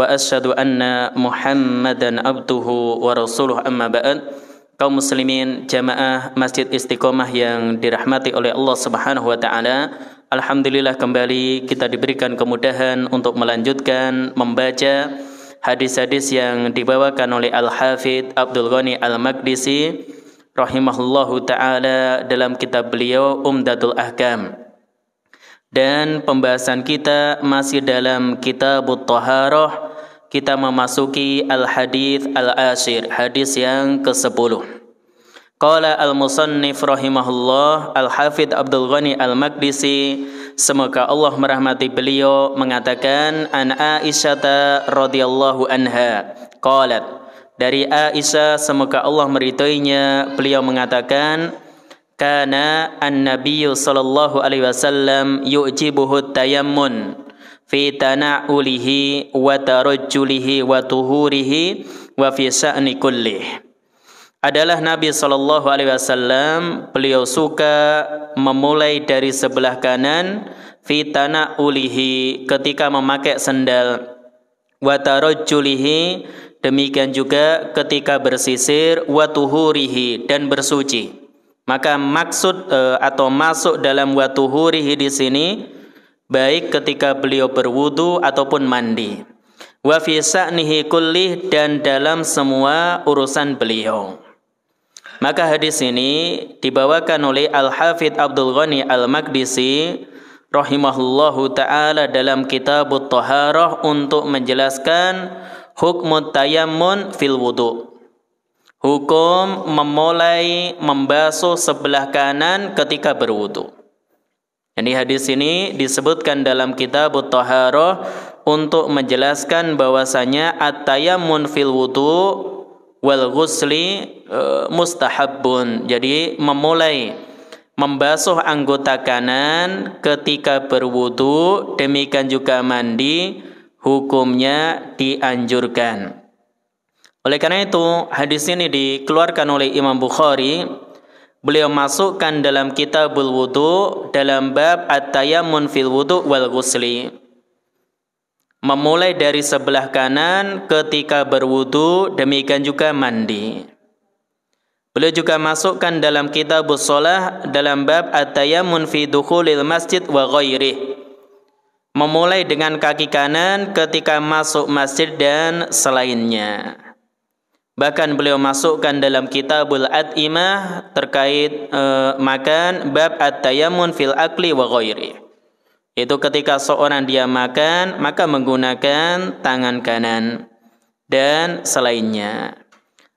وأشهد أن محمدا عبده ورسوله أما بعد kaum muslimin jamaah Masjid Istiqomah yang dirahmati oleh Allah Subhanahu wa taala. Alhamdulillah kembali kita diberikan kemudahan untuk melanjutkan membaca hadis-hadis yang dibawakan oleh Al-Hafidh Abdul Ghani Al-Maqdisi rahimahullahu taala dalam kitab beliau Umdatul Ahkam. Dan pembahasan kita masih dalam kitab Taharah kita memasuki al-hadis al-ashir, hadis yang ke-10. Qala al-musannif rahimahullah al-hafidh Abdul Ghani al-Maqdisi semoga Allah merahmati beliau mengatakan an Aisyah radhiyallahu anha qalat dari Aisyah semoga Allah meridainya beliau mengatakan kana an-nabiyyu sallallahu alaihi wasallam yu'jibuhu tayammun fi tana'ulihi wa tarajjulihi wa tuhurihi wa fi sa'ni kullih adalah Nabi Shallallahu Alaihi Wasallam beliau suka memulai dari sebelah kanan fitana ulihi ketika memakai sendal watarojulihi demikian juga ketika bersisir watuhurihi dan bersuci maka maksud eh, atau masuk dalam watuhurihi di sini baik ketika beliau berwudu ataupun mandi. Wa fi sa'nihi kullih dan dalam semua urusan beliau. Maka hadis ini dibawakan oleh Al-Hafidh Abdul Ghani Al-Maqdisi rahimahullahu taala dalam kitab Taharah untuk menjelaskan hukum tayamun fil wudu. Hukum memulai membasuh sebelah kanan ketika berwudu. Jadi hadis ini disebutkan dalam kitab Taharah untuk menjelaskan bahwasanya at-tayammun fil wudu wal ghusli mustahabun. E, mustahabbun. Jadi memulai membasuh anggota kanan ketika berwudu, demikian juga mandi hukumnya dianjurkan. Oleh karena itu, hadis ini dikeluarkan oleh Imam Bukhari beliau masukkan dalam kitabul wudu dalam bab at-tayammun fil wudu wal ghusli memulai dari sebelah kanan ketika berwudu demikian juga mandi beliau juga masukkan dalam kitabus shalah dalam bab at-tayammun fi dukhulil masjid wa ghairih memulai dengan kaki kanan ketika masuk masjid dan selainnya Bahkan beliau masukkan dalam Kitabul Ad'imah terkait e, makan bab at tayamun fil akli wa ghairi. Itu ketika seorang dia makan maka menggunakan tangan kanan dan selainnya.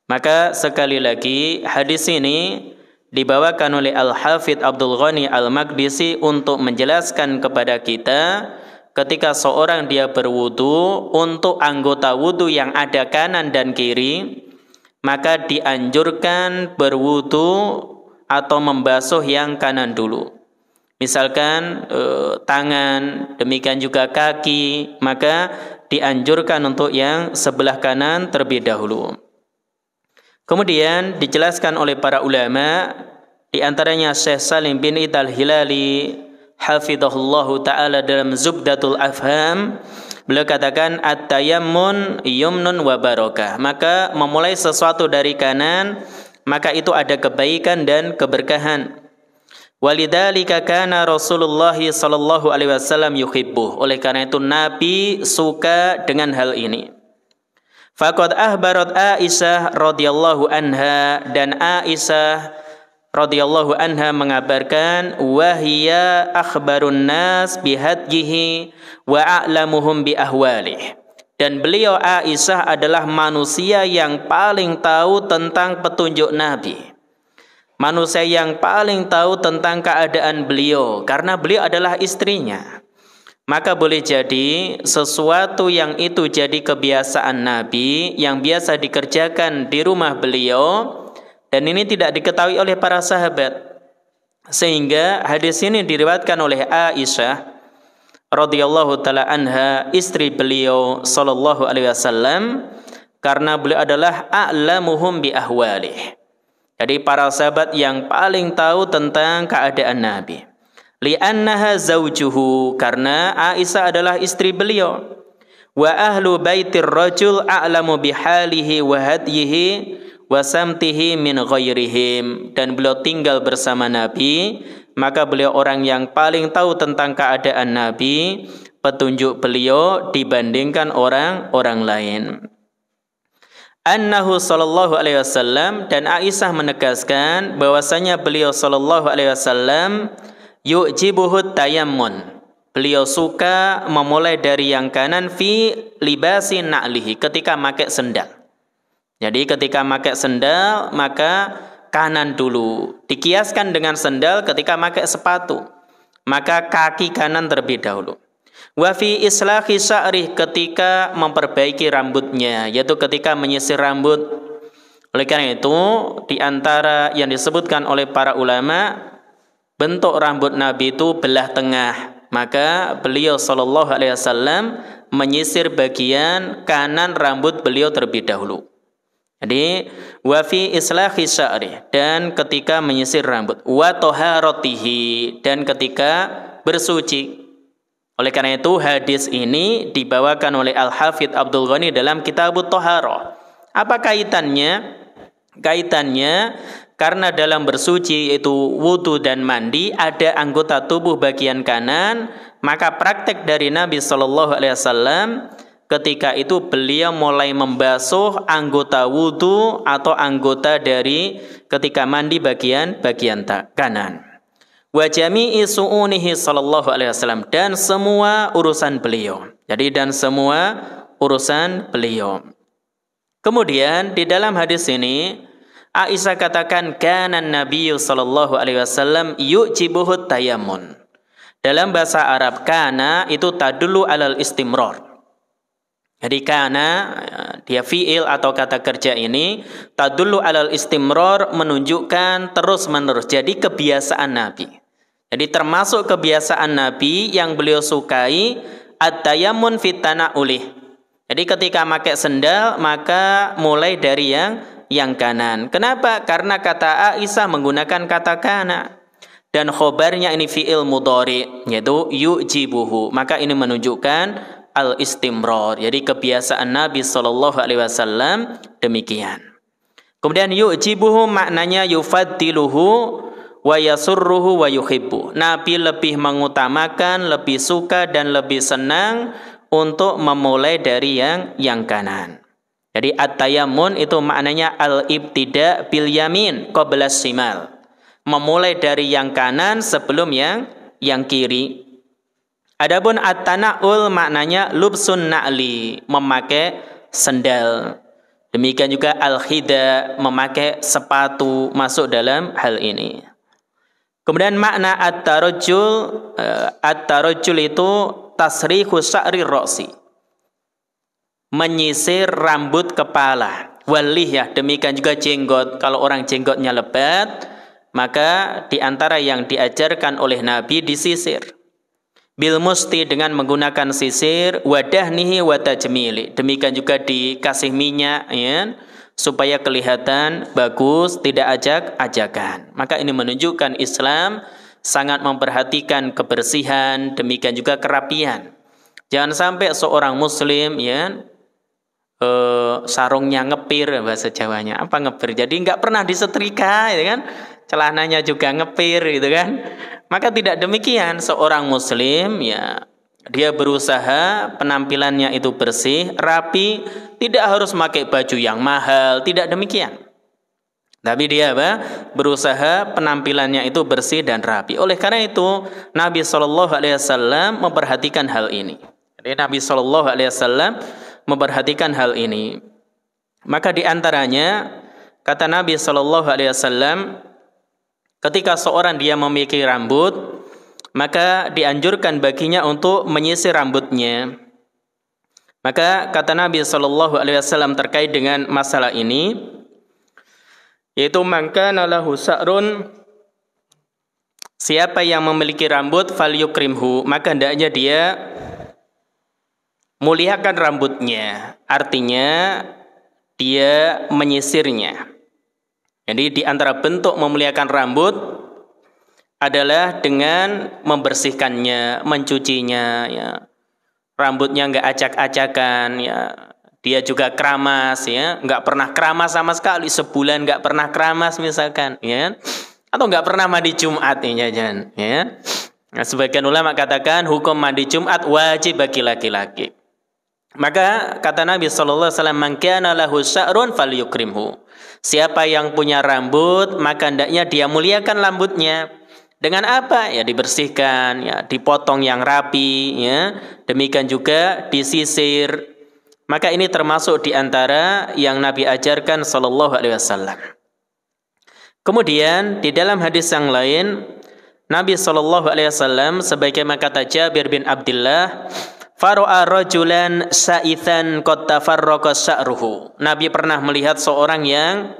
Maka sekali lagi hadis ini dibawakan oleh Al-Hafidh Abdul Ghani Al-Maqdisi untuk menjelaskan kepada kita ketika seorang dia berwudu untuk anggota wudu yang ada kanan dan kiri maka dianjurkan berwudu atau membasuh yang kanan dulu. Misalkan e, tangan, demikian juga kaki, maka dianjurkan untuk yang sebelah kanan terlebih dahulu. Kemudian dijelaskan oleh para ulama di antaranya Syekh Salim bin Ital Hilali hafidhullah taala dalam Zubdatul Afham Beliau katakan at-tayammun yumnun wa barokah. Maka memulai sesuatu dari kanan maka itu ada kebaikan dan keberkahan. Walidzalika kana Rasulullah sallallahu alaihi wasallam yuhibbu. Oleh karena itu Nabi suka dengan hal ini. Faqad ahbarat Aisyah radhiyallahu anha dan Aisyah radhiyallahu anha mengabarkan wahia akhbarun nas bihadjihi wa a'lamuhum bi ahwalih dan beliau Aisyah adalah manusia yang paling tahu tentang petunjuk Nabi manusia yang paling tahu tentang keadaan beliau karena beliau adalah istrinya maka boleh jadi sesuatu yang itu jadi kebiasaan Nabi yang biasa dikerjakan di rumah beliau dan ini tidak diketahui oleh para sahabat. Sehingga hadis ini diriwatkan oleh Aisyah radhiyallahu taala anha istri beliau sallallahu alaihi wasallam karena beliau adalah a'lamuhum bi ahwalih. Jadi para sahabat yang paling tahu tentang keadaan Nabi. Li'annaha zaujuhu karena Aisyah adalah istri beliau. Wa ahlu baitir rajul a'lamu bihalihi wa hadyihi wasamtihi min ghairihim dan beliau tinggal bersama Nabi maka beliau orang yang paling tahu tentang keadaan Nabi petunjuk beliau dibandingkan orang-orang lain Annahu sallallahu alaihi wasallam dan Aisyah menegaskan bahwasanya beliau sallallahu alaihi wasallam yujibuhu tayammun beliau suka memulai dari yang kanan fi libasi na'lihi ketika pakai sendal jadi ketika pakai sendal maka kanan dulu. Dikiaskan dengan sendal ketika pakai sepatu. Maka kaki kanan terlebih dahulu. Wafi islahi sya'rih ketika memperbaiki rambutnya. Yaitu ketika menyisir rambut. Oleh karena itu di antara yang disebutkan oleh para ulama. Bentuk rambut Nabi itu belah tengah. Maka beliau Shallallahu Alaihi Wasallam menyisir bagian kanan rambut beliau terlebih dahulu. Jadi wafi islahi sya'ri dan ketika menyisir rambut wa toharotihi dan ketika bersuci. Oleh karena itu hadis ini dibawakan oleh al Hafid Abdul Ghani dalam kitab Toharoh. Apa kaitannya? Kaitannya karena dalam bersuci itu wudhu dan mandi ada anggota tubuh bagian kanan maka praktek dari Nabi Shallallahu Alaihi Wasallam Ketika itu beliau mulai membasuh anggota wudhu atau anggota dari ketika mandi bagian bagian tak kanan. Wajami isuunihi sallallahu alaihi wasallam dan semua urusan beliau. Jadi dan semua urusan beliau. Kemudian di dalam hadis ini Aisyah katakan kanan Nabi sallallahu alaihi wasallam yujibuhu tayammun. Dalam bahasa Arab kana itu tadulu alal istimrar. Jadi karena eh, dia fiil atau kata kerja ini tadullu alal istimror menunjukkan terus menerus. Jadi kebiasaan Nabi. Jadi termasuk kebiasaan Nabi yang beliau sukai ad-dayamun fitana ulih. Jadi ketika pakai sendal maka mulai dari yang yang kanan. Kenapa? Karena kata Aisyah menggunakan kata kana dan khobarnya ini fiil mudhari yaitu yujibuhu. Maka ini menunjukkan al istimror. Jadi kebiasaan Nabi Shallallahu Alaihi Wasallam demikian. Kemudian yujibuhu maknanya yufadiluhu wa yasurruhu wa yuhibbu. Nabi lebih mengutamakan, lebih suka dan lebih senang untuk memulai dari yang yang kanan. Jadi at-tayammun itu maknanya al-ibtida bil yamin qabla simal. Memulai dari yang kanan sebelum yang yang kiri. Adapun at-tana'ul maknanya lubsun na'li, memakai sendal. Demikian juga al-khida, memakai sepatu masuk dalam hal ini. Kemudian makna at tarujul eh, at tarujul itu tasrihu sya'ri roksi. Menyisir rambut kepala. Walih ya, demikian juga jenggot. Kalau orang jenggotnya lebat, maka di antara yang diajarkan oleh Nabi disisir bil musti dengan menggunakan sisir wadah nih nihi jemili. demikian juga dikasih minyak ya supaya kelihatan bagus tidak ajak-ajakan maka ini menunjukkan Islam sangat memperhatikan kebersihan demikian juga kerapian jangan sampai seorang muslim ya eh, sarungnya ngepir bahasa Jawanya apa ngepir jadi nggak pernah disetrika ya kan celananya juga ngepir gitu kan. Maka tidak demikian seorang muslim ya dia berusaha penampilannya itu bersih, rapi, tidak harus pakai baju yang mahal, tidak demikian. Tapi dia apa? Berusaha penampilannya itu bersih dan rapi. Oleh karena itu, Nabi Shallallahu Alaihi Wasallam memperhatikan hal ini. Jadi Nabi Shallallahu Alaihi Wasallam memperhatikan hal ini. Maka diantaranya kata Nabi Shallallahu Alaihi Wasallam, Ketika seorang dia memiliki rambut, maka dianjurkan baginya untuk menyisir rambutnya. Maka kata Nabi Shallallahu Alaihi Wasallam terkait dengan masalah ini, yaitu maka nalahu sa'run siapa yang memiliki rambut fal maka hendaknya dia muliakan rambutnya artinya dia menyisirnya jadi di antara bentuk memuliakan rambut adalah dengan membersihkannya, mencucinya, ya. Rambutnya nggak acak-acakan, ya. Dia juga keramas, ya. Nggak pernah keramas sama sekali, sebulan nggak pernah keramas misalkan, ya. Atau nggak pernah mandi Jumat, ya, jangan, ya. Nah, sebagian ulama katakan hukum mandi Jumat wajib bagi laki-laki. Maka kata Nabi sallallahu alaihi wasallam, sya'run falyukrimhu." Siapa yang punya rambut, maka hendaknya dia muliakan rambutnya. Dengan apa? Ya dibersihkan, ya dipotong yang rapi, ya. Demikian juga disisir. Maka ini termasuk di antara yang Nabi ajarkan sallallahu alaihi wasallam. Kemudian di dalam hadis yang lain Nabi sallallahu alaihi wasallam sebagaimana kata Jabir bin Abdullah Faro'a rajulan sa'ithan kota farroka sa'ruhu. Nabi pernah melihat seorang yang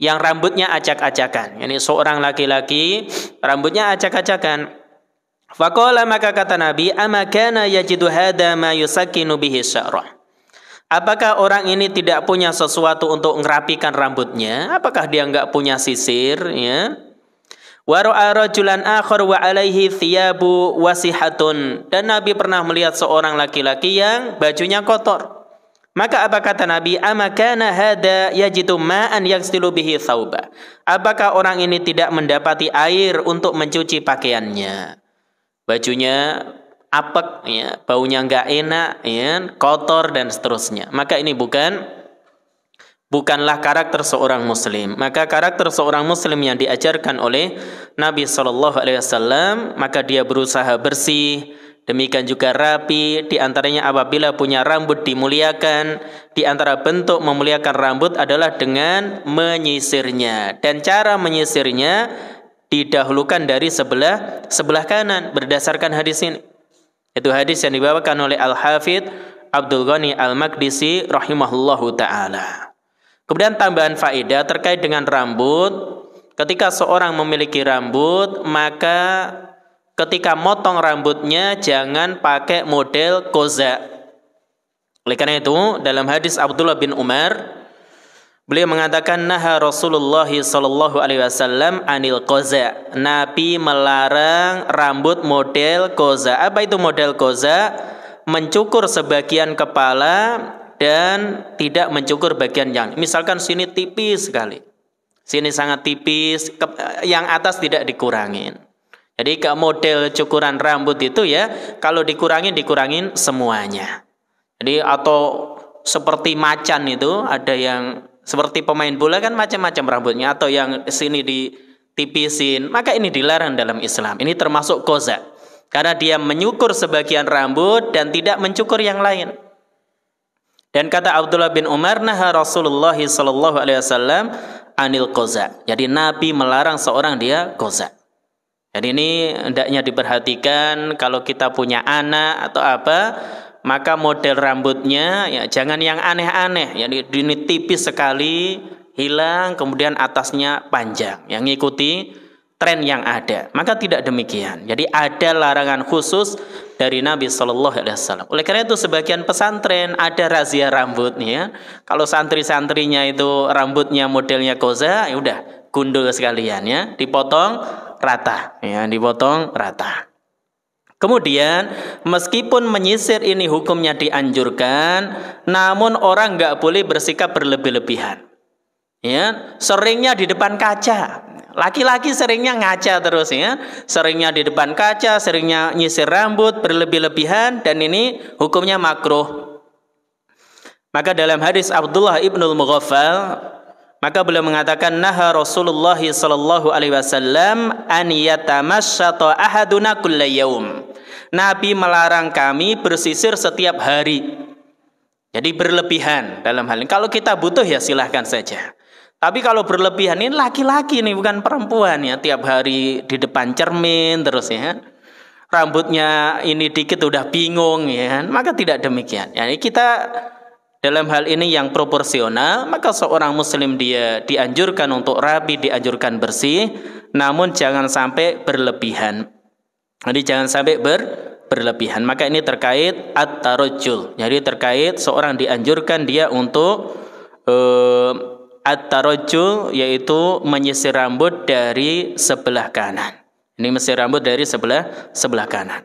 yang rambutnya acak-acakan. Ini yani seorang laki-laki rambutnya acak-acakan. Fakola maka kata Nabi, amakana yajidu hada ma yusakinu bihi sa'ruh. Apakah orang ini tidak punya sesuatu untuk merapikan rambutnya? Apakah dia nggak punya sisir? Ya? Wa ra'a rajulan akhar wa alaihi thiyabu wasihatun. Dan Nabi pernah melihat seorang laki-laki yang bajunya kotor. Maka apa kata Nabi? Amakana hada yajitu ma'an yang bihi thawba. Apakah orang ini tidak mendapati air untuk mencuci pakaiannya? Bajunya apek ya, baunya nggak enak ya, kotor dan seterusnya. Maka ini bukan bukanlah karakter seorang muslim. Maka karakter seorang muslim yang diajarkan oleh Nabi Shallallahu alaihi wasallam, maka dia berusaha bersih, demikian juga rapi, di antaranya apabila punya rambut dimuliakan, di antara bentuk memuliakan rambut adalah dengan menyisirnya. Dan cara menyisirnya didahulukan dari sebelah sebelah kanan berdasarkan hadis ini. Itu hadis yang dibawakan oleh Al-Hafidh Abdul Ghani al Makdisi, rahimahullahu taala. Kemudian tambahan faedah terkait dengan rambut. Ketika seorang memiliki rambut, maka ketika motong rambutnya jangan pakai model koza. Oleh karena itu, dalam hadis Abdullah bin Umar, beliau mengatakan naha Rasulullah sallallahu alaihi wasallam anil koza. Nabi melarang rambut model koza. Apa itu model koza? Mencukur sebagian kepala dan tidak mencukur bagian yang misalkan sini tipis sekali sini sangat tipis yang atas tidak dikurangin jadi ke model cukuran rambut itu ya kalau dikurangin dikurangin semuanya jadi atau seperti macan itu ada yang seperti pemain bola kan macam-macam rambutnya atau yang sini ditipisin maka ini dilarang dalam Islam ini termasuk koza karena dia menyukur sebagian rambut dan tidak mencukur yang lain dan kata Abdullah bin Umar, Naha Rasulullah sallallahu anil koza. Jadi Nabi melarang seorang dia koza. Jadi ini hendaknya diperhatikan kalau kita punya anak atau apa, maka model rambutnya ya jangan yang aneh-aneh. Jadi ya, ini tipis sekali, hilang, kemudian atasnya panjang. Yang ngikuti tren yang ada. Maka tidak demikian. Jadi ada larangan khusus dari Nabi Shallallahu Alaihi Wasallam. Oleh karena itu sebagian pesantren ada razia rambutnya. Ya. Kalau santri-santrinya itu rambutnya modelnya koza, ya udah gundul sekalian ya, dipotong rata, ya dipotong rata. Kemudian meskipun menyisir ini hukumnya dianjurkan, namun orang nggak boleh bersikap berlebih-lebihan. Ya, seringnya di depan kaca. Laki-laki seringnya ngaca terus ya. Seringnya di depan kaca, seringnya nyisir rambut berlebih-lebihan dan ini hukumnya makruh. Maka dalam hadis Abdullah Ibnul Mughaffal maka beliau mengatakan naha Rasulullah sallallahu alaihi wasallam an yatamassata ahaduna kullayawm. Nabi melarang kami bersisir setiap hari. Jadi berlebihan dalam hal ini. Kalau kita butuh ya silahkan saja. Tapi kalau berlebihan ini laki-laki nih bukan perempuan ya tiap hari di depan cermin terus ya. Rambutnya ini dikit udah bingung ya. Maka tidak demikian. jadi ya, kita dalam hal ini yang proporsional, maka seorang muslim dia dianjurkan untuk rapi, dianjurkan bersih, namun jangan sampai berlebihan. Jadi jangan sampai ber berlebihan. Maka ini terkait at-tarajjul. Jadi terkait seorang dianjurkan dia untuk eh, at yaitu menyisir rambut dari sebelah kanan. Ini menyisir rambut dari sebelah sebelah kanan.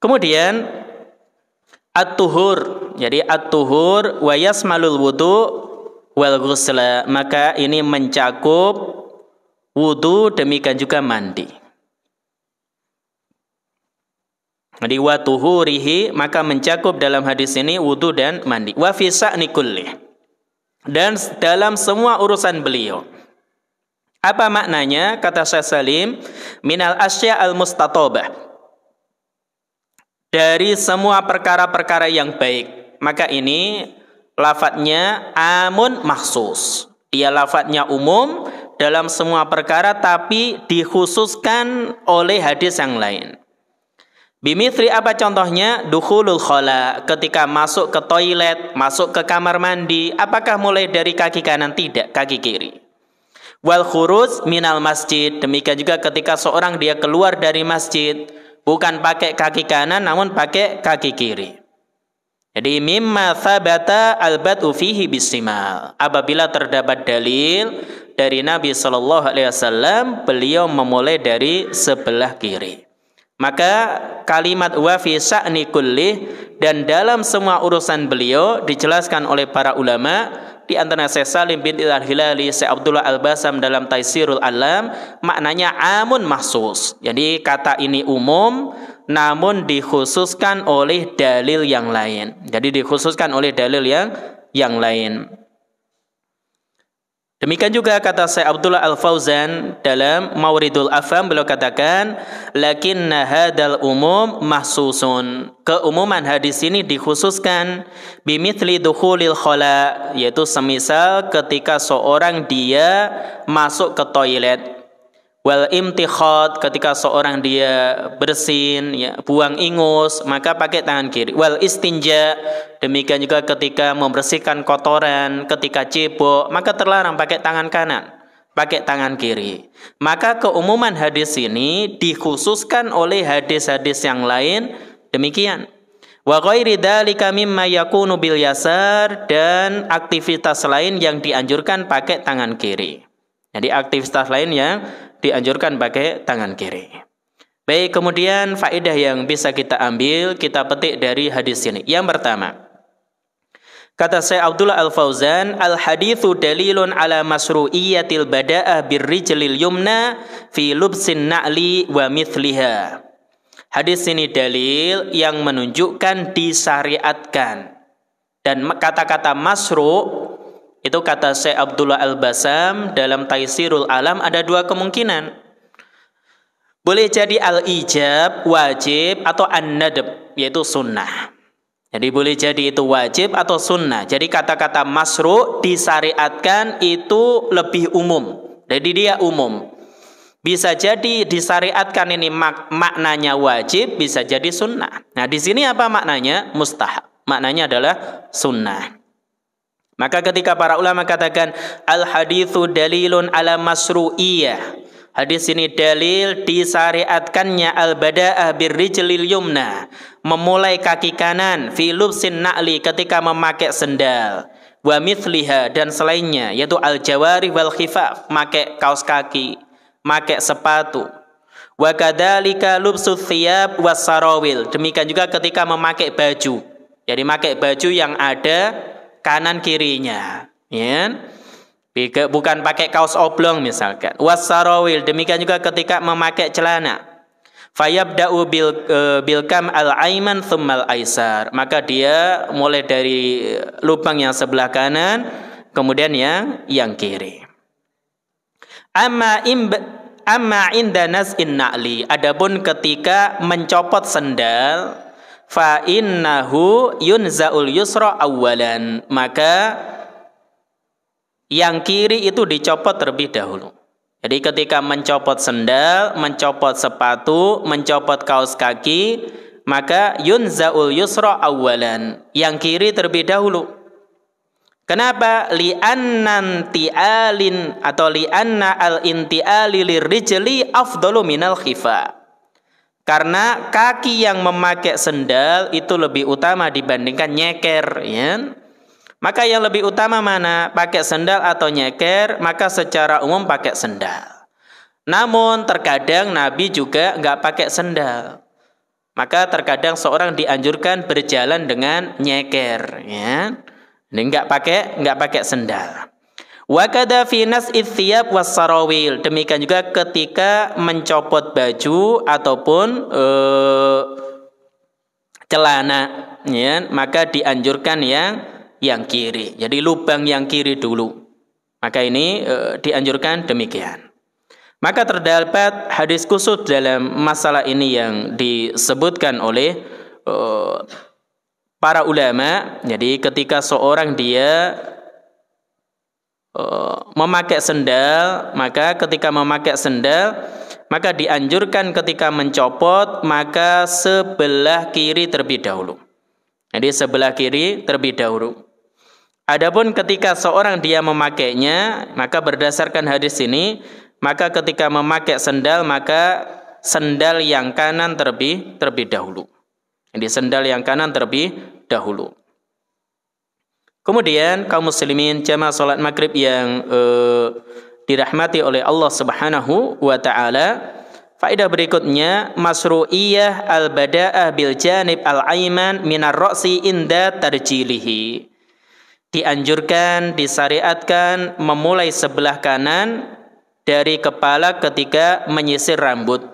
Kemudian at-tuhur. Jadi at-tuhur wa yasmalul wudu wal ghusla. Maka ini mencakup wudu demikian juga mandi. Jadi wa tuhurihi maka mencakup dalam hadis ini wudu dan mandi. Wa fi nikulih dan dalam semua urusan beliau. Apa maknanya? Kata Syekh Salim, minal asya al mustatobah. Dari semua perkara-perkara yang baik. Maka ini lafadznya amun maksus. Dia lafadznya umum dalam semua perkara tapi dikhususkan oleh hadis yang lain. Bimitri apa contohnya? Dukhulul khala, Ketika masuk ke toilet, masuk ke kamar mandi. Apakah mulai dari kaki kanan? Tidak, kaki kiri. Wal khuruz minal masjid. Demikian juga ketika seorang dia keluar dari masjid. Bukan pakai kaki kanan, namun pakai kaki kiri. Jadi mimma thabata albat ufihi bisimal. Apabila terdapat dalil dari Nabi Shallallahu Alaihi Wasallam, beliau memulai dari sebelah kiri. Maka kalimat wa fi kulli dan dalam semua urusan beliau dijelaskan oleh para ulama di antara Syekh Salim bin Al-Hilali, Syekh Abdullah Al-Basam dalam Taisirul Alam maknanya amun mahsus. Jadi kata ini umum namun dikhususkan oleh dalil yang lain. Jadi dikhususkan oleh dalil yang yang lain. Demikian juga kata Syekh Abdullah Al-Fauzan dalam Mauridul Afam beliau katakan lakin nahadal umum mahsusun. Keumuman hadis ini dikhususkan bimithli dukhulil khala yaitu semisal ketika seorang dia masuk ke toilet wal imtihad ketika seorang dia bersin ya buang ingus maka pakai tangan kiri wal istinja demikian juga ketika membersihkan kotoran ketika cebok maka terlarang pakai tangan kanan pakai tangan kiri maka keumuman hadis ini dikhususkan oleh hadis-hadis yang lain demikian wa ghairi dzalika mimma yakunu bil yasar dan aktivitas lain yang dianjurkan pakai tangan kiri jadi aktivitas lain yang dianjurkan pakai tangan kiri. Baik, kemudian faedah yang bisa kita ambil, kita petik dari hadis ini. Yang pertama, kata saya Abdullah Al-Fauzan, Al-hadithu dalilun ala masru'iyatil bada'ah birrijlil yumna fi lubsin na'li wa mithliha. Hadis ini dalil yang menunjukkan disyariatkan. Dan kata-kata masru' Itu kata Syekh Abdullah Al-Basam dalam Taisirul Alam ada dua kemungkinan. Boleh jadi al-ijab, wajib, atau an-nadab, yaitu sunnah. Jadi boleh jadi itu wajib atau sunnah. Jadi kata-kata masru disyariatkan itu lebih umum. Jadi dia umum. Bisa jadi disyariatkan ini mak maknanya wajib, bisa jadi sunnah. Nah di sini apa maknanya? Mustahab. Maknanya adalah sunnah. Maka ketika para ulama katakan al-hadithu dalilun ala masru'iyah. Hadis ini dalil disyariatkannya al-bada'ah birrijlil yumna. Memulai kaki kanan filubsin na'li ketika memakai sendal. Wa mithliha dan selainnya yaitu al-jawari wal khifaf. memakai kaos kaki, make sepatu. Wa kadzalika lubsu thiyab was sarawil. Demikian juga ketika memakai baju. Jadi memakai baju yang ada kanan kirinya ya bukan pakai kaos oblong misalkan wasarawil demikian juga ketika memakai celana fayabda'u bil e, bilkam al aiman thummal aisar maka dia mulai dari lubang yang sebelah kanan kemudian yang yang kiri amma imb amma indanas nas'in na'li adapun ketika mencopot sendal fa innahu yunzaul yusra awalan maka yang kiri itu dicopot terlebih dahulu jadi ketika mencopot sendal, mencopot sepatu, mencopot kaos kaki, maka yunzaul yusra awalan. Yang kiri terlebih dahulu. Kenapa? Li'annan ti'alin atau li'anna al-inti'ali lirrijli afdalu minal khifa. Karena kaki yang memakai sendal itu lebih utama dibandingkan nyeker, ya. Maka yang lebih utama mana? Pakai sendal atau nyeker? Maka secara umum pakai sendal. Namun terkadang Nabi juga nggak pakai sendal. Maka terkadang seorang dianjurkan berjalan dengan nyeker, ya. Ini nggak pakai nggak pakai sendal. Wakada finas ithiyab wasarawil Demikian juga ketika mencopot baju ataupun uh, celana, ya, maka dianjurkan yang yang kiri. Jadi lubang yang kiri dulu. Maka ini uh, dianjurkan demikian. Maka terdapat hadis khusus dalam masalah ini yang disebutkan oleh uh, para ulama. Jadi ketika seorang dia Eh, memakai sendal, maka ketika memakai sendal, maka dianjurkan ketika mencopot, maka sebelah kiri terlebih dahulu. Jadi sebelah kiri terlebih dahulu. Adapun ketika seorang dia memakainya, maka berdasarkan hadis ini, maka ketika memakai sendal, maka sendal yang kanan terlebih terlebih dahulu. Jadi sendal yang kanan terlebih dahulu. Kemudian kaum muslimin jamaah salat maghrib yang eh, dirahmati oleh Allah Subhanahu wa taala. Faedah berikutnya masru'iyah al-bada'ah bil janib al-aiman minar ra'si inda tarjilihi. Dianjurkan, disyariatkan memulai sebelah kanan dari kepala ketika menyisir rambut.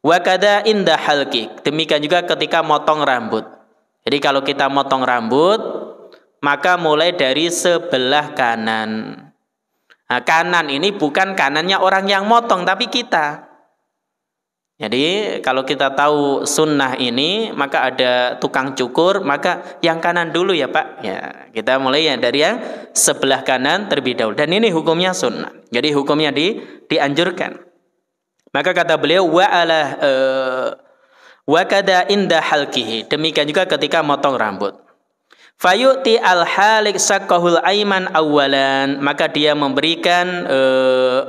Wakada indah halkik. Demikian juga ketika motong rambut. Jadi kalau kita motong rambut, maka mulai dari sebelah kanan. Nah, kanan ini bukan kanannya orang yang motong, tapi kita. Jadi kalau kita tahu sunnah ini, maka ada tukang cukur, maka yang kanan dulu ya Pak. Ya, kita mulai ya dari yang sebelah kanan terlebih dahulu. Dan ini hukumnya sunnah. Jadi hukumnya di dianjurkan. Maka kata beliau wa ala uh, wa kada halkihi. Demikian juga ketika motong rambut. Fayuti al halik sakohul aiman awalan maka dia memberikan eh,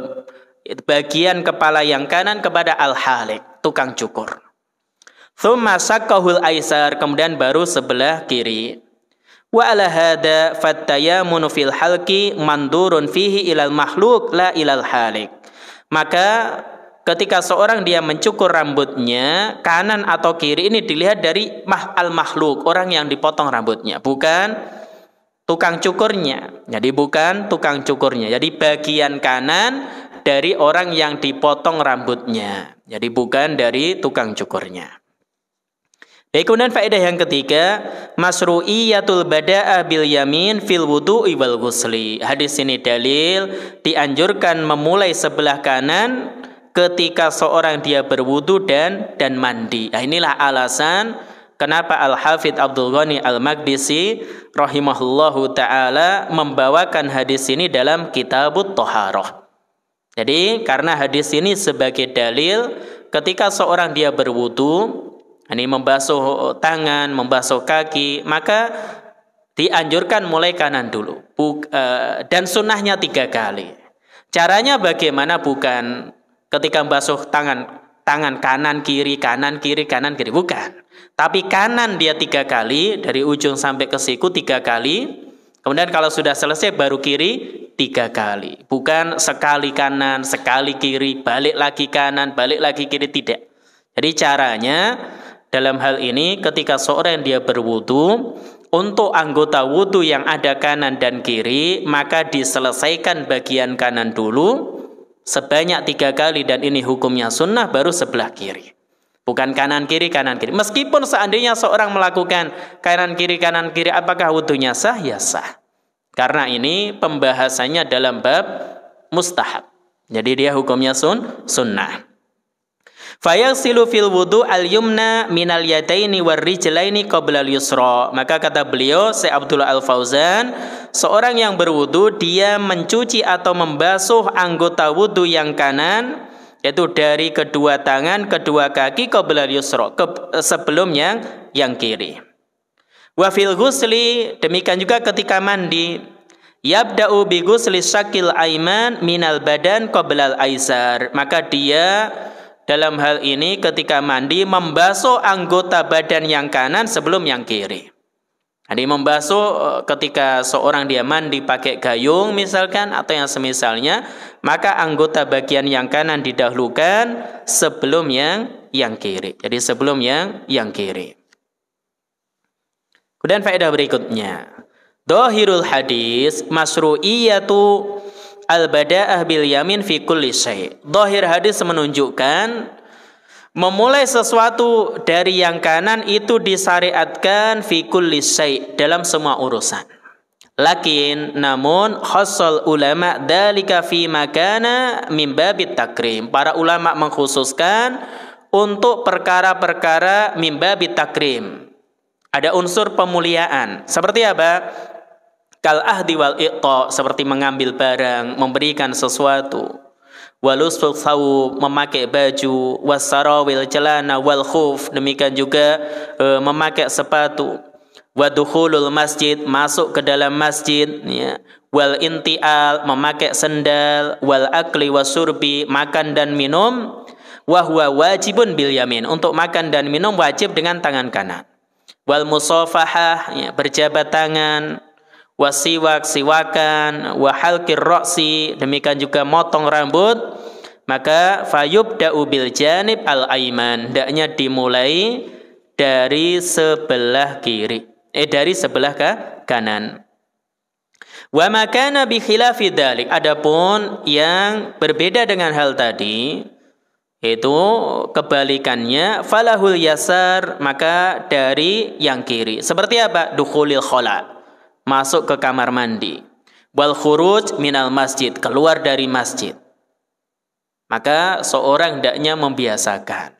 bagian kepala yang kanan kepada al halik tukang cukur. Thumma sakohul aisar kemudian baru sebelah kiri. Wa ala hada fataya munufil halki mandurun fihi ilal makhluk la ilal halik. Maka ketika seorang dia mencukur rambutnya kanan atau kiri ini dilihat dari mah al makhluk orang yang dipotong rambutnya bukan tukang cukurnya jadi bukan tukang cukurnya jadi bagian kanan dari orang yang dipotong rambutnya jadi bukan dari tukang cukurnya Baik, kemudian faedah yang ketiga, masru'iyatul bada'a bil yamin fil wudu'i wal ghusli. Hadis ini dalil dianjurkan memulai sebelah kanan ketika seorang dia berwudu dan dan mandi. Nah, inilah alasan kenapa Al-Hafidh Abdul Ghani al magdisi rahimahullahu taala membawakan hadis ini dalam Kitabut Thaharah. Jadi karena hadis ini sebagai dalil ketika seorang dia berwudu, ini membasuh tangan, membasuh kaki, maka dianjurkan mulai kanan dulu. Eh, dan sunnahnya tiga kali. Caranya bagaimana bukan ketika basuh tangan tangan kanan kiri kanan kiri kanan kiri bukan tapi kanan dia tiga kali dari ujung sampai ke siku tiga kali kemudian kalau sudah selesai baru kiri tiga kali bukan sekali kanan sekali kiri balik lagi kanan balik lagi kiri tidak jadi caranya dalam hal ini ketika seorang dia berwudu untuk anggota wudu yang ada kanan dan kiri maka diselesaikan bagian kanan dulu sebanyak tiga kali dan ini hukumnya sunnah baru sebelah kiri. Bukan kanan kiri kanan kiri. Meskipun seandainya seorang melakukan kanan kiri kanan kiri, apakah wudhunya sah? Ya sah. Karena ini pembahasannya dalam bab mustahab. Jadi dia hukumnya sun sunnah. Fayasilu fil wudu al yumna minal yataini war rijlaini qabla al yusra. Maka kata beliau Syekh Abdullah Al Fauzan, seorang yang berwudu dia mencuci atau membasuh anggota wudu yang kanan yaitu dari kedua tangan, kedua kaki qabla al yusra, ke, eh, sebelum yang yang kiri. Wa fil ghusli, demikian juga ketika mandi, yabda'u bi ghusli syakil aiman minal badan qabla al aisar. Maka dia dalam hal ini ketika mandi membasuh anggota badan yang kanan sebelum yang kiri. Jadi membasuh eh, ketika seorang dia mandi pakai gayung misalkan atau yang semisalnya, maka anggota bagian yang kanan didahulukan sebelum yang yang kiri. Jadi sebelum yang yang kiri. Kemudian faedah berikutnya. Dohirul hadis masru'iyatu al-bada'ah bil yamin fi kulli syai. Dohir hadis menunjukkan memulai sesuatu dari yang kanan itu disyariatkan fi kulli syai dalam semua urusan. Lakin namun khassal ulama dalika fi makana min babit takrim. Para ulama mengkhususkan untuk perkara-perkara mimba bitakrim. Ada unsur pemuliaan. Seperti apa? kal ahdi wal iqta seperti mengambil barang, memberikan sesuatu. Walusful sawu memakai baju, wasarawil celana wal khuf demikian juga e, memakai sepatu. Wadukhulul masjid masuk ke dalam masjid ya. Wal intial memakai sendal, wal akli wasurbi makan dan minum wahwa wajibun bil yamin untuk makan dan minum wajib dengan tangan kanan wal musafahah ya, berjabat tangan wasiwak siwakan wahalkir roksi demikian juga motong rambut maka fayub da'ubil janib al aiman daknya dimulai dari sebelah kiri eh dari sebelah ke kanan wa maka nabi khilafi adapun yang berbeda dengan hal tadi itu kebalikannya falahul yasar maka dari yang kiri seperti apa dukhulil khala masuk ke kamar mandi. Wal khuruj minal masjid, keluar dari masjid. Maka seorang hendaknya membiasakan.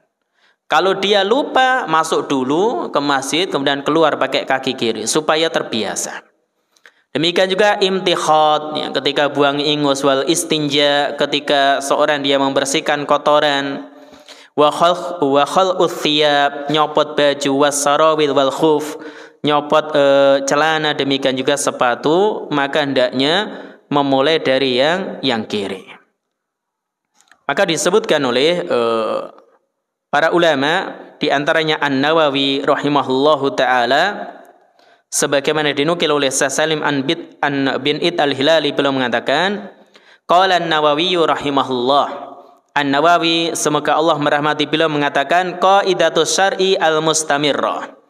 Kalau dia lupa masuk dulu ke masjid kemudian keluar pakai kaki kiri supaya terbiasa. Demikian juga imtihad ya, ketika buang ingus wal istinja ketika seorang dia membersihkan kotoran wa khal wa nyopot baju wasarawil wal khuf nyopot e, celana demikian juga sepatu maka hendaknya memulai dari yang yang kiri maka disebutkan oleh e, para ulama diantaranya An Nawawi rahimahullahu taala sebagaimana dinukil oleh Salim an, Bid an bin It al Hilali beliau mengatakan qala An Nawawi rahimahullah An Nawawi semoga Allah merahmati beliau mengatakan qaidatus syar'i al mustamirrah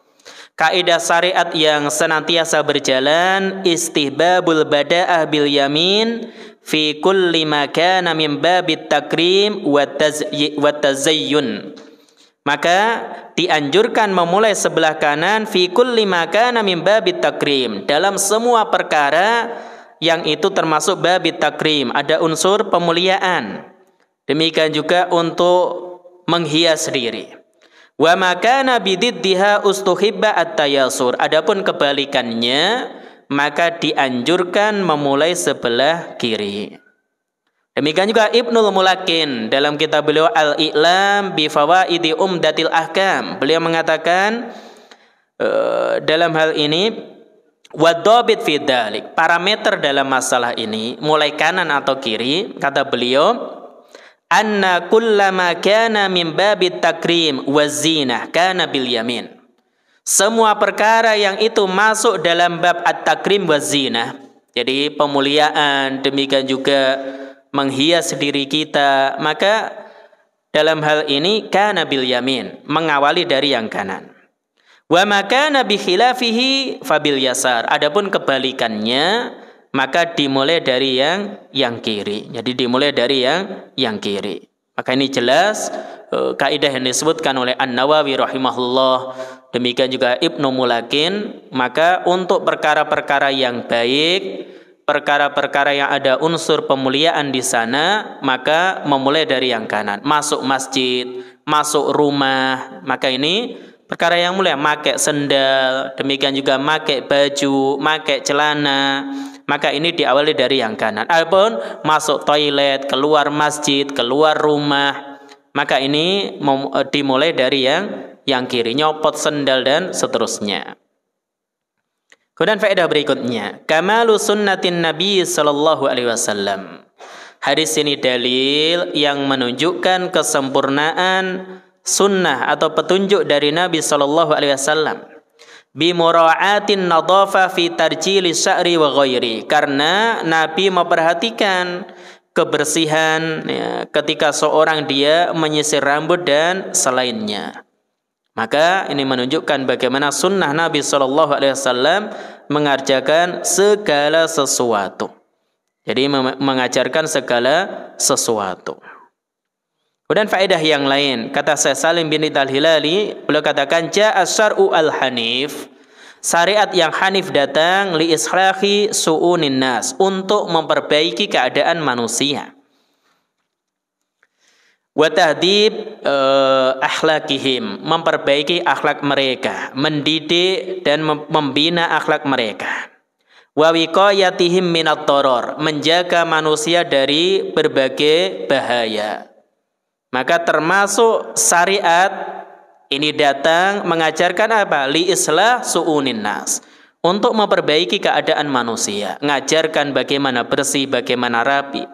kaidah syariat yang senantiasa berjalan istihbabul bada'ah bil yamin fi kulli makana min babit takrim wa tazayyun maka dianjurkan memulai sebelah kanan fi kulli makana min babit takrim dalam semua perkara yang itu termasuk babit takrim ada unsur pemuliaan demikian juga untuk menghias diri Wa makana bididdiha ustuhibba at-tayasur. Adapun kebalikannya, maka dianjurkan memulai sebelah kiri. Demikian juga Ibnul Mulakin dalam kitab beliau Al-I'lam bi fawaidi umdatil ahkam. Beliau mengatakan uh, dalam hal ini Wadobit fidalik parameter dalam masalah ini mulai kanan atau kiri kata beliau anna kullama kana min babi takrim wazina kana bil yamin. Semua perkara yang itu masuk dalam bab at-takrim wazina. Jadi pemuliaan demikian juga menghias diri kita, maka dalam hal ini kana bil yamin, mengawali dari yang kanan. Wa maka nabi khilafihi fabil yasar. Adapun kebalikannya maka dimulai dari yang yang kiri. Jadi dimulai dari yang yang kiri. Maka ini jelas eh, kaidah yang disebutkan oleh An-Nawawi rahimahullah, demikian juga Ibnu Mulakin, maka untuk perkara-perkara yang baik, perkara-perkara yang ada unsur pemuliaan di sana, maka memulai dari yang kanan. Masuk masjid, masuk rumah, maka ini perkara yang mulia, make sendal, demikian juga make baju, make celana, maka ini diawali dari yang kanan. Ataupun masuk toilet, keluar masjid, keluar rumah, maka ini eh, dimulai dari yang yang kiri, nyopot sendal dan seterusnya. Kemudian faedah berikutnya, kamalu sunnatin Nabi sallallahu alaihi wasallam. Hadis ini dalil yang menunjukkan kesempurnaan sunnah atau petunjuk dari Nabi Shallallahu Alaihi Wasallam bimura'atin nadhafa fi tarjili sya'ri wa ghairi karena Nabi memperhatikan kebersihan ya, ketika seorang dia menyisir rambut dan selainnya. Maka ini menunjukkan bagaimana sunnah Nabi Shallallahu Alaihi Wasallam mengajarkan segala sesuatu. Jadi mengajarkan segala sesuatu. Kemudian faedah yang lain, kata saya Salim bin Ital Hilali, beliau katakan ja'a al-hanif. Syariat yang hanif datang li israhi su'unin nas untuk memperbaiki keadaan manusia. Wa tahdib eh, akhlakihim, memperbaiki akhlak mereka, mendidik dan membina akhlak mereka. Wa wiqayatihim minat toror, menjaga manusia dari berbagai bahaya. Maka termasuk syariat ini datang mengajarkan apa? Li islah su'unin nas. Untuk memperbaiki keadaan manusia, mengajarkan bagaimana bersih, bagaimana rapi.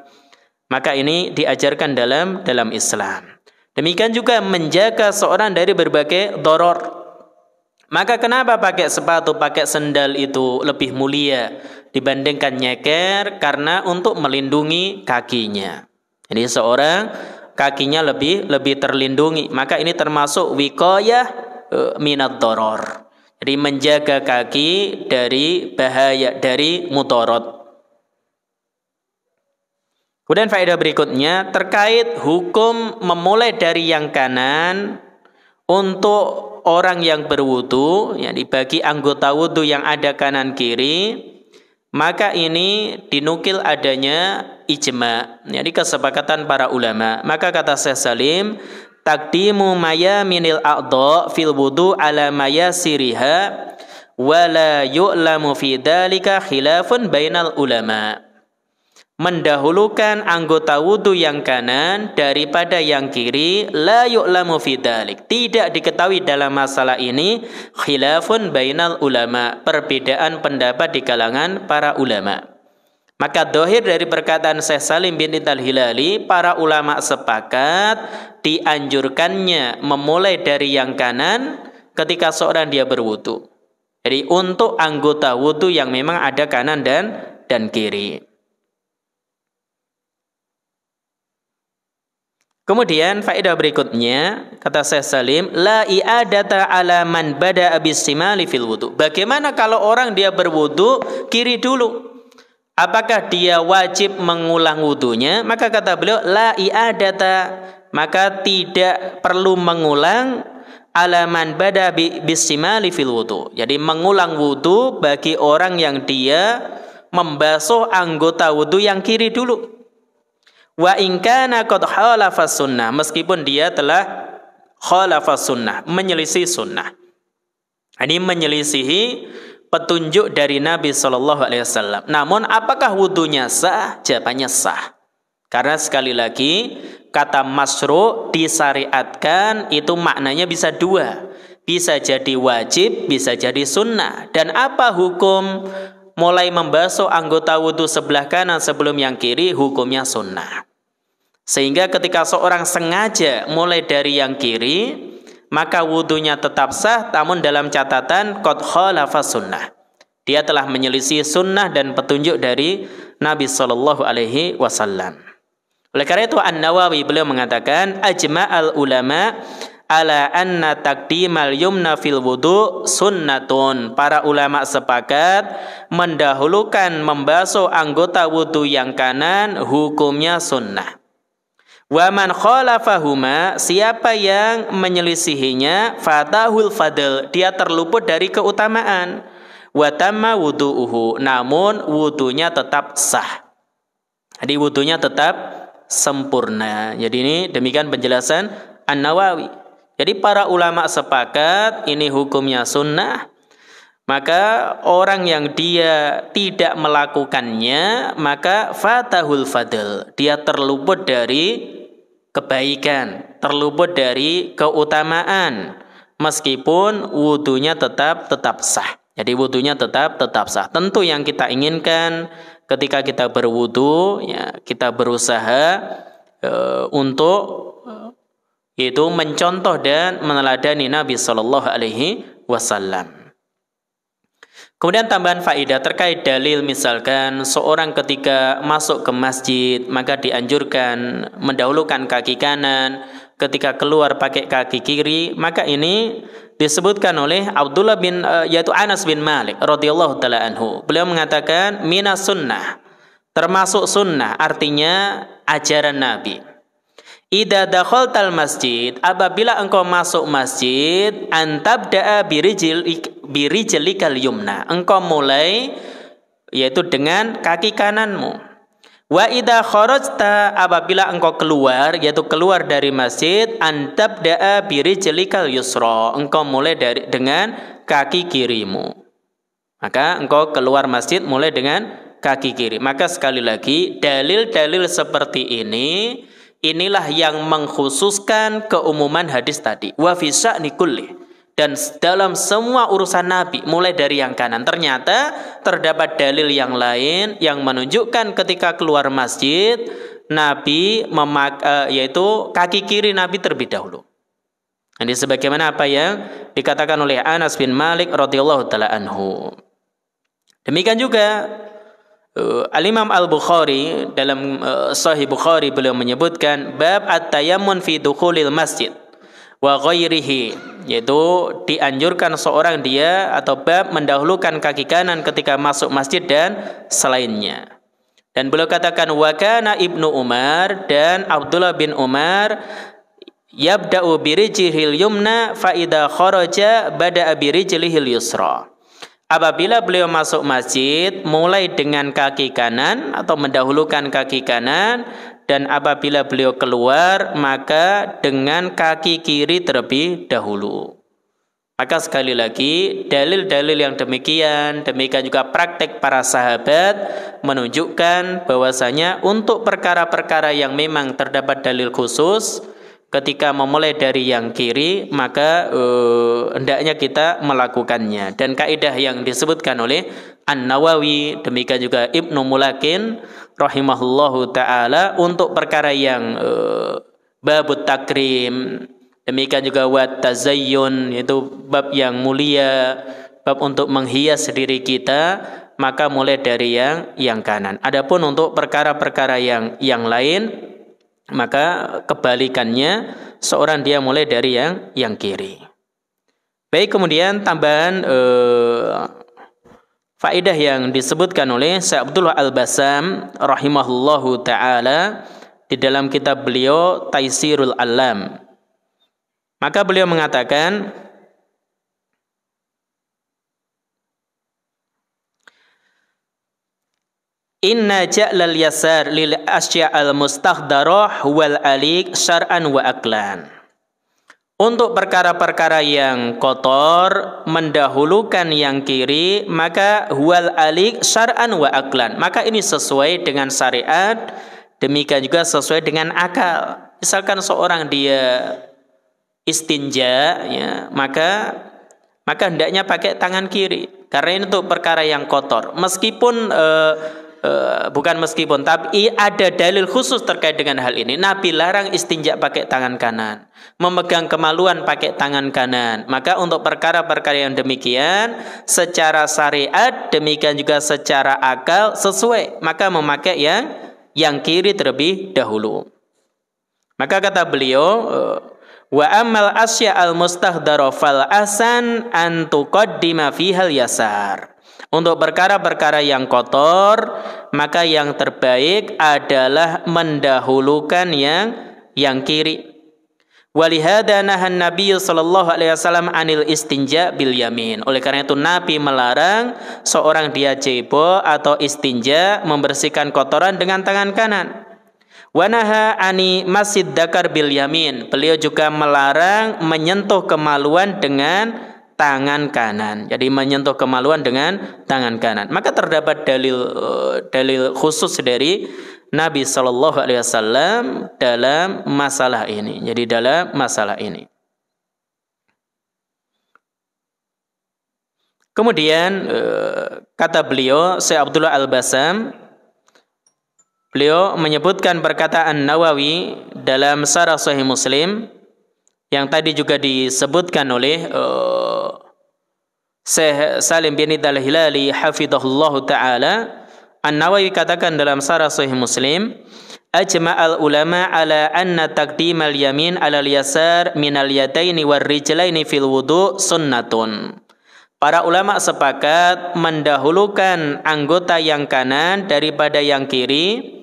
Maka ini diajarkan dalam dalam Islam. Demikian juga menjaga seorang dari berbagai doror. Maka kenapa pakai sepatu, pakai sendal itu lebih mulia dibandingkan nyeker? Karena untuk melindungi kakinya. Jadi seorang kakinya lebih lebih terlindungi. Maka ini termasuk wiqayah e, minat doror. Jadi menjaga kaki dari bahaya, dari mutorot. Kemudian faedah berikutnya terkait hukum memulai dari yang kanan untuk orang yang berwudu, yang dibagi anggota wudu yang ada kanan kiri, maka ini dinukil adanya ijma, jadi kesepakatan para ulama. Maka kata Syekh Salim, takdimu minil a'dha fil wudu ala siriha wala yu'lamu fi dalika khilafun bainal ulama mendahulukan anggota wudhu yang kanan daripada yang kiri la yu'lamu fidalik tidak diketahui dalam masalah ini khilafun bainal ulama perbedaan pendapat di kalangan para ulama maka dohir dari perkataan Syekh Salim bin Ital Hilali para ulama sepakat dianjurkannya memulai dari yang kanan ketika seorang dia berwudhu. jadi untuk anggota wudhu yang memang ada kanan dan dan kiri Kemudian faedah berikutnya kata Syekh Salim la i'adata ala man bada abisimali fil wudu. Bagaimana kalau orang dia berwudu kiri dulu? Apakah dia wajib mengulang wudunya? Maka kata beliau la i'adata maka tidak perlu mengulang alaman bada abisimali fil wudu. Jadi mengulang wudu bagi orang yang dia membasuh anggota wudu yang kiri dulu. Wa ingkana qad khalafas sunnah. Meskipun dia telah khalafas sunnah. Menyelisih sunnah. Ini menyelisihi petunjuk dari Nabi Shallallahu Alaihi Wasallam. Namun apakah wudhunya sah? Jawabannya sah. Karena sekali lagi kata masru disyariatkan itu maknanya bisa dua. Bisa jadi wajib, bisa jadi sunnah. Dan apa hukum mulai membasuh anggota wudhu sebelah kanan sebelum yang kiri hukumnya sunnah. Sehingga ketika seorang sengaja mulai dari yang kiri, maka wudhunya tetap sah, namun dalam catatan kot khalafa sunnah. Dia telah menyelisih sunnah dan petunjuk dari Nabi Shallallahu Alaihi Wasallam. Oleh karena itu An Nawawi beliau mengatakan ajma al ulama ala anna takdimal yumna fil wudu sunnatun. Para ulama sepakat mendahulukan membasuh anggota wudu yang kanan hukumnya sunnah. Waman khalafahuma siapa yang menyelisihinya fatahul fadl dia terluput dari keutamaan watama wudu'uhu namun wudunya tetap sah. Jadi wudunya tetap sempurna. Jadi ini demikian penjelasan An-Nawawi. Jadi para ulama sepakat ini hukumnya sunnah maka orang yang dia tidak melakukannya, maka fatahul fadl. Dia terluput dari kebaikan, terluput dari keutamaan. Meskipun wudhunya tetap tetap sah. Jadi wudhunya tetap tetap sah. Tentu yang kita inginkan ketika kita berwudhu, ya, kita berusaha e, untuk eh, itu mencontoh dan meneladani Nabi Shallallahu Alaihi Wasallam. Kemudian tambahan faedah terkait dalil misalkan seorang ketika masuk ke masjid maka dianjurkan mendahulukan kaki kanan ketika keluar pakai kaki kiri maka ini disebutkan oleh Abdullah bin eh, yaitu Anas bin Malik radhiyallahu taala anhu beliau mengatakan mina sunnah termasuk sunnah artinya ajaran Nabi Ida dakhol tal masjid, apabila engkau masuk masjid, antab daa birijil birijilikal yumna. Engkau mulai yaitu dengan kaki kananmu. Wa ida kharajta apabila engkau keluar yaitu keluar dari masjid, antab daa birijilikal yusra. Engkau mulai dari dengan kaki kirimu. Maka engkau keluar masjid mulai dengan kaki kiri. Maka sekali lagi dalil-dalil seperti ini Inilah yang mengkhususkan keumuman hadis tadi. Wa fi dan dalam semua urusan Nabi mulai dari yang kanan ternyata terdapat dalil yang lain yang menunjukkan ketika keluar masjid Nabi memak eh, yaitu kaki kiri Nabi terlebih dahulu. Jadi sebagaimana apa yang dikatakan oleh Anas bin Malik radhiyallahu taala anhu. Demikian juga Uh, Al-Imam Al-Bukhari dalam uh, Sahih Bukhari beliau menyebutkan bab at-tayammun fi dukhulil masjid wa ghairihi yaitu dianjurkan seorang dia atau bab mendahulukan kaki kanan ketika masuk masjid dan selainnya. Dan beliau katakan wa kana Ibnu Umar dan Abdullah bin Umar yabda'u birijlihil yumna fa idza kharaja bada'a birijlihil yusra. Apabila beliau masuk masjid, mulai dengan kaki kanan atau mendahulukan kaki kanan, dan apabila beliau keluar, maka dengan kaki kiri terlebih dahulu. Maka sekali lagi, dalil-dalil yang demikian, demikian juga praktek para sahabat menunjukkan bahwasanya untuk perkara-perkara yang memang terdapat dalil khusus, ketika memulai dari yang kiri maka uh, hendaknya kita melakukannya dan kaidah yang disebutkan oleh An Nawawi demikian juga Ibnu Mulakin rahimahullahu taala untuk perkara yang uh, eh, babut takrim demikian juga wat tazayyun yaitu bab yang mulia bab untuk menghias diri kita maka mulai dari yang yang kanan adapun untuk perkara-perkara yang yang lain maka kebalikannya seorang dia mulai dari yang yang kiri. Baik kemudian tambahan eh, faedah yang disebutkan oleh Syekh Abdullah Al-Basam rahimahullahu taala di dalam kitab beliau Taisirul Alam. Maka beliau mengatakan Inna ja'lal yasar lil asya'al mustahdaroh wal alik syar'an wa aklan. Untuk perkara-perkara yang kotor mendahulukan yang kiri maka huwal alik syar'an wa aklan. Maka ini sesuai dengan syariat, demikian juga sesuai dengan akal. Misalkan seorang dia istinja ya, maka maka hendaknya pakai tangan kiri karena ini untuk perkara yang kotor. Meskipun eh, Eh, bukan meskipun tapi ada dalil khusus terkait dengan hal ini. Nabi larang istinja pakai tangan kanan, memegang kemaluan pakai tangan kanan. Maka untuk perkara-perkara yang demikian secara syariat demikian juga secara akal sesuai, maka memakai yang yang kiri terlebih dahulu. Maka kata beliau eh, Wa amal asya al mustahdaro fal asan an fihal yasar. Untuk perkara-perkara yang kotor, maka yang terbaik adalah mendahulukan yang yang kiri. Walihada nahan Nabi alaihi wasallam anil istinja bil yamin. Oleh karena itu Nabi melarang seorang dia cebo atau istinja membersihkan kotoran dengan tangan kanan. Wanaha ani masjid dakar bil yamin. Beliau juga melarang menyentuh kemaluan dengan tangan kanan. Jadi menyentuh kemaluan dengan tangan kanan. Maka terdapat dalil eh, dalil khusus dari Nabi Shallallahu Alaihi Wasallam dalam masalah ini. Jadi dalam masalah ini. Kemudian eh, kata beliau Syekh Abdullah Al Basam beliau menyebutkan perkataan Nawawi dalam Sarah Sahih Muslim yang tadi juga disebutkan oleh uh, Syekh Salim bin Idal Hilali hafizahullah taala An-Nawawi katakan dalam Sarah Sahih Muslim ajma'al ulama ala anna taqdim al-yamin ala al-yasar min al yataini war rijlaini fil wudu sunnatun Para ulama sepakat mendahulukan anggota yang kanan daripada yang kiri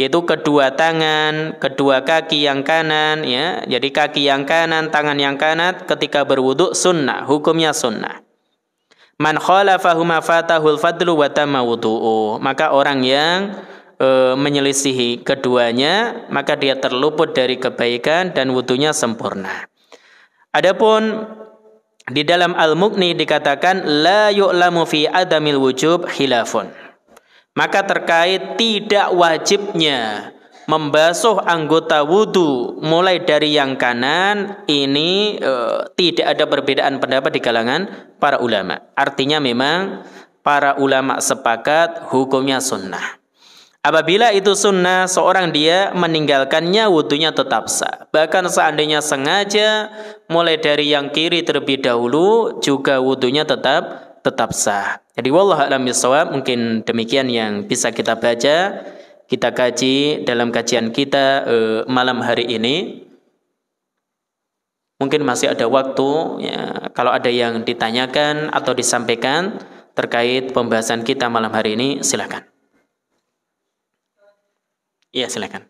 yaitu kedua tangan, kedua kaki yang kanan ya. Jadi kaki yang kanan, tangan yang kanan ketika berwuduk sunnah, hukumnya sunnah. Man khalafahuma fatahul fadlu wa Maka orang yang e, menyelisihi keduanya, maka dia terluput dari kebaikan dan wudhunya sempurna. Adapun di dalam al mukni dikatakan la yu'lamu fi adamil wujub khilafun. Maka terkait tidak wajibnya membasuh anggota wudhu mulai dari yang kanan ini e, tidak ada perbedaan pendapat di kalangan para ulama. Artinya memang para ulama sepakat hukumnya sunnah. Apabila itu sunnah, seorang dia meninggalkannya wudhunya tetap sah. Bahkan seandainya sengaja mulai dari yang kiri terlebih dahulu juga wudhunya tetap tetap sah. Jadi wallah alam bisawab, mungkin demikian yang bisa kita baca, kita kaji dalam kajian kita e, malam hari ini. Mungkin masih ada waktu ya, kalau ada yang ditanyakan atau disampaikan terkait pembahasan kita malam hari ini silakan. Iya silakan.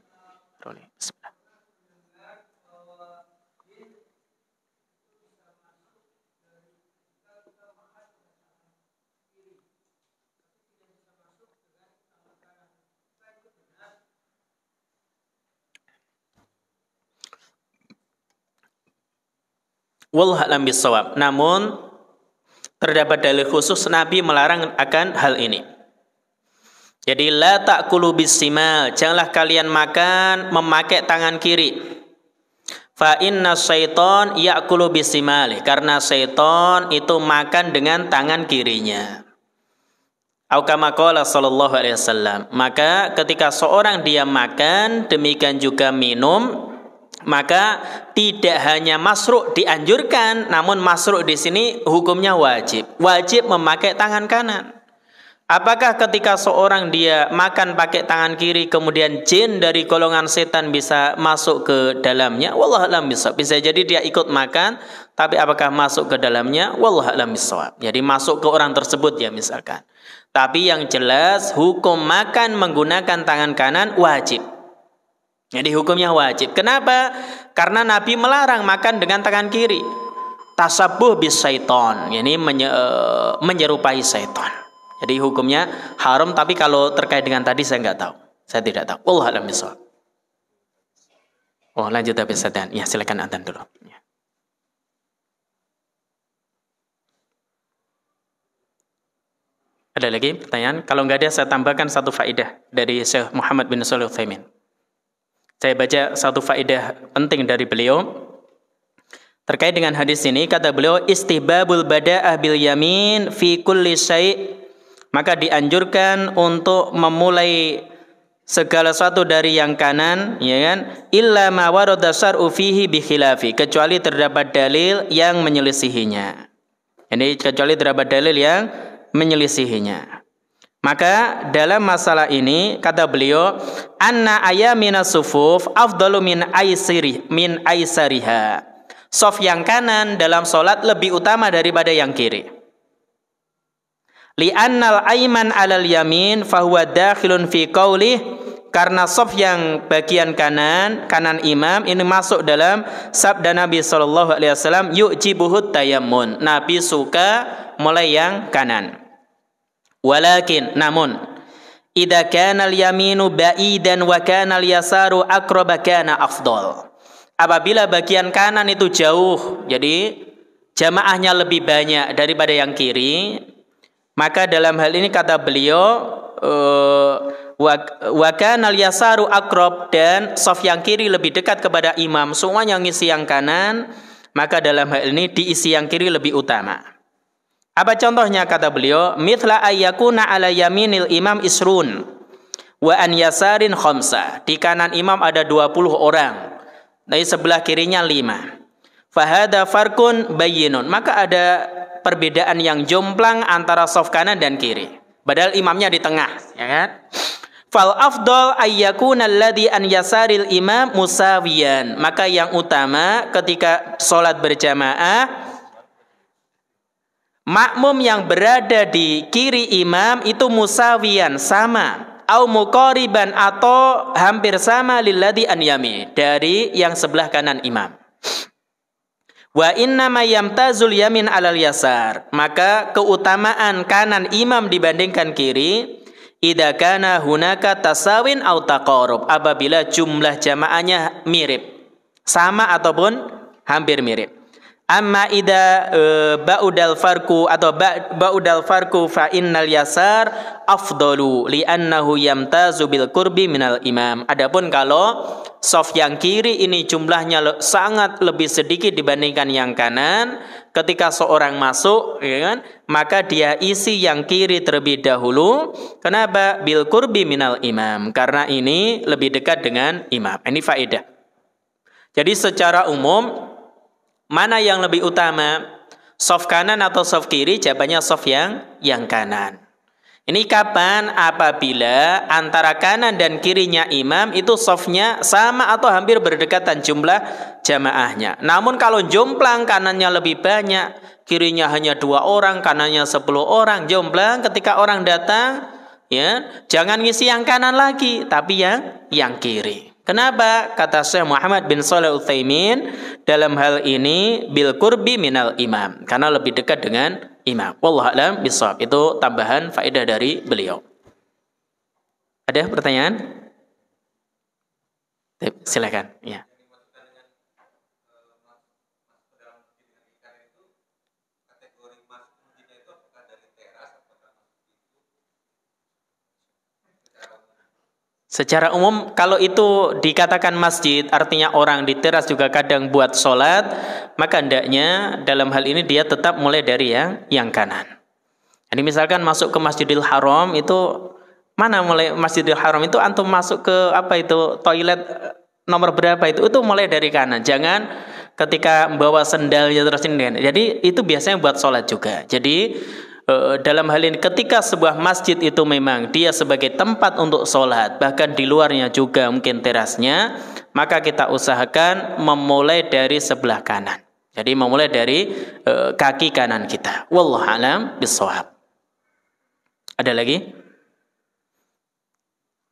Wallahu bisawab. Namun terdapat dalil khusus Nabi melarang akan hal ini. Jadi la ta'kulu bisimal, janganlah kalian makan memakai tangan kiri. Fa inna syaiton ya'kulu bisimali, karena syaiton itu makan dengan tangan kirinya. Aukamakola sallallahu alaihi wasallam. Maka ketika seorang dia makan, demikian juga minum, maka tidak hanya masruk dianjurkan, namun masruk di sini hukumnya wajib. Wajib memakai tangan kanan. Apakah ketika seorang dia makan pakai tangan kiri kemudian jin dari golongan setan bisa masuk ke dalamnya? Wallah alam bisa. Bisa jadi dia ikut makan, tapi apakah masuk ke dalamnya? Wallah alam bisa. Jadi masuk ke orang tersebut ya misalkan. Tapi yang jelas hukum makan menggunakan tangan kanan wajib. Jadi hukumnya wajib. Kenapa? Karena Nabi melarang makan dengan tangan kiri. Tasabuh bis syaiton. Ini e, menyerupai syaiton. Jadi hukumnya haram. Tapi kalau terkait dengan tadi saya nggak tahu. Saya tidak tahu. Allah alam misal. Oh lanjut tapi Adan. Ya silakan Adan dulu. Ya. Ada lagi pertanyaan? Kalau nggak ada, saya tambahkan satu faidah dari Syekh Muhammad bin Salih saya baca satu faedah penting dari beliau. Terkait dengan hadis ini, kata beliau, istihbabul bada'ah bil yamin fi kulli syai' Maka dianjurkan untuk memulai segala sesuatu dari yang kanan, ya kan? Illa ma warada syar'u fihi bi khilafi, kecuali terdapat dalil yang menyelisihinya. Ini kecuali terdapat dalil yang menyelisihinya. Maka dalam masalah ini kata beliau anna ayamina sufuf afdalu min aisiri min aisariha. Sof yang kanan dalam solat lebih utama daripada yang kiri. Li'annal aiman alal yamin fahuwa dakhilun fi qawlih karena sof yang bagian kanan kanan imam ini masuk dalam sabda Nabi Shallallahu Alaihi Wasallam yuk cibuhut tayammun Nabi suka mulai yang kanan Walakin namun idza kana al-yaminu ba'idan wa kana al-yasaru aqraba kana afdal. Apabila bagian kanan itu jauh, jadi jamaahnya lebih banyak daripada yang kiri, maka dalam hal ini kata beliau eh, wa kana yasaru akrob dan sof yang kiri lebih dekat kepada imam Semuanya yang yang kanan maka dalam hal ini diisi yang kiri lebih utama apa contohnya kata beliau? Mithla ayyakuna ala yaminil imam isrun wa an yasarin khamsa. Di kanan imam ada 20 orang. Dari sebelah kirinya 5. Fahada farkun bayinun. Maka ada perbedaan yang jomplang antara soft kanan dan kiri. Padahal imamnya di tengah, ya kan? Fal afdol ayyakuna alladhi an yasaril imam musawiyan. Maka yang utama ketika sholat berjamaah makmum yang berada di kiri imam itu musawian sama au muqariban atau hampir sama lilladhi an yami dari yang sebelah kanan imam Wa inna yamtazul yamin alal yasar. Maka keutamaan kanan imam dibandingkan kiri idza kana hunaka tasawin au taqarub apabila jumlah jamaahnya mirip, sama ataupun hampir mirip. Amma ida e, ba'udal farku atau ba, ba'udal farku fa innal yasar afdalu annahu yamtazu bil qurbi minal imam. Adapun kalau soft yang kiri ini jumlahnya le, sangat lebih sedikit dibandingkan yang kanan, ketika seorang masuk ya kan, maka dia isi yang kiri terlebih dahulu. Kenapa? Bil qurbi minal imam. Karena ini lebih dekat dengan imam. Ini faedah. Jadi secara umum Mana yang lebih utama? Soft kanan atau soft kiri? Jawabannya soft yang yang kanan. Ini kapan? Apabila antara kanan dan kirinya imam itu softnya sama atau hampir berdekatan jumlah jamaahnya. Namun kalau jomplang kanannya lebih banyak, kirinya hanya dua orang, kanannya sepuluh orang. Jomplang ketika orang datang, ya jangan ngisi yang kanan lagi, tapi yang yang kiri. Kenapa? Kata Syekh Muhammad bin Saleh Utsaimin dalam hal ini bil kurbi minal imam karena lebih dekat dengan imam. Wallahu alam bishawab. Itu tambahan faedah dari beliau. Ada pertanyaan? Silakan. Ya. Secara umum kalau itu dikatakan masjid artinya orang di teras juga kadang buat sholat maka hendaknya dalam hal ini dia tetap mulai dari yang yang kanan. Jadi misalkan masuk ke Masjidil Haram itu mana mulai Masjidil Haram itu antum masuk ke apa itu toilet eh, nomor berapa itu itu mulai dari kanan jangan ketika membawa sendalnya terus ini jadi itu biasanya buat sholat juga jadi Eh, dalam hal ini ketika sebuah masjid itu memang dia sebagai tempat untuk sholat bahkan di luarnya juga mungkin terasnya maka kita usahakan memulai dari sebelah kanan jadi memulai dari uh, kaki kanan kita wallahualam alam bisawab ada lagi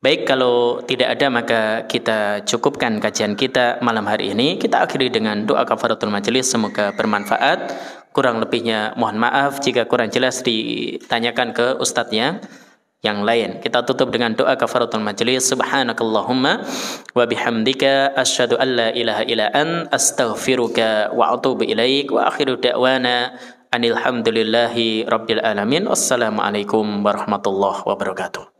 baik kalau tidak ada maka kita cukupkan kajian kita malam hari ini kita akhiri dengan doa kafaratul majelis semoga bermanfaat Kurang lebihnya mohon maaf jika kurang jelas ditanyakan ke ustadznya yang lain. Kita tutup dengan doa kafaratul majelis. Subhanakallahumma wa bihamdika asyhadu an la ilaha illa an astaghfiruka wa atubu ilaik wa akhiru da'wana anilhamdulillahi rabbil alamin. Wassalamualaikum warahmatullahi wabarakatuh.